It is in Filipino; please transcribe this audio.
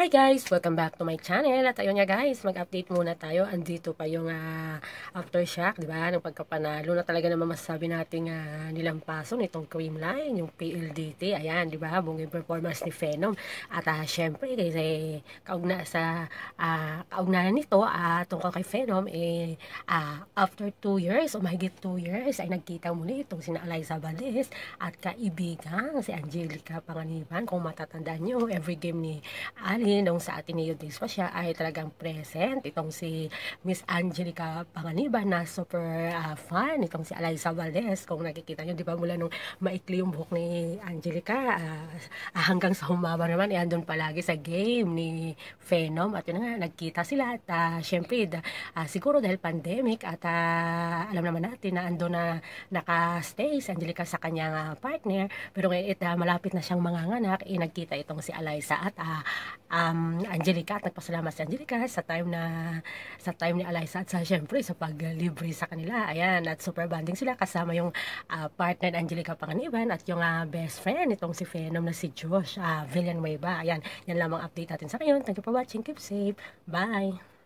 Hi guys! Welcome back to my channel. At ayun nga guys, mag-update muna tayo. Andito pa yung uh, aftershock, di ba? Ng pagkapanalo na talaga naman masasabi natin uh, ah, nilampaso nitong creamline, yung PLDT. Ayan, di ba? Bungin performance ni Phenom. At uh, syempre, guys, eh, kaugna sa uh, kaugnayan nito, uh, tungkol kay Phenom, eh, uh, after 2 years, o mahigit 2 years, ay nagkita muli itong sina Eliza Valdez at kaibigan si Angelica Panganiban. Kung matatandaan nyo, every game ni Ali Ninong sa Ateneo de siya ay talagang present. Itong si Miss Angelica Panganiba na super uh, fan. Itong si Eliza Valdez. Kung nakikita nyo, di ba mula nung maikli yung buhok ni Angelica uh, hanggang sa humaba naman, yan eh, doon palagi sa game ni Phenom. At yun nga, nagkita sila. At uh, syempre, uh, siguro dahil pandemic at uh, alam naman natin na ando na naka-stay si Angelica sa kanyang uh, partner. Pero ngayon, it, uh, eh, malapit na siyang manganganak. Eh, nagkita itong si Eliza at uh, um, Angelica at nagpasalamat si Angelica sa time na sa time ni Eliza at sa syempre sa paglibre sa kanila ayan at super bonding sila kasama yung uh, partner Angelica Panganiban at yung uh, best friend itong si Phenom na si Josh uh, Villanueva ayan yan lamang update natin sa ngayon thank you for watching keep safe bye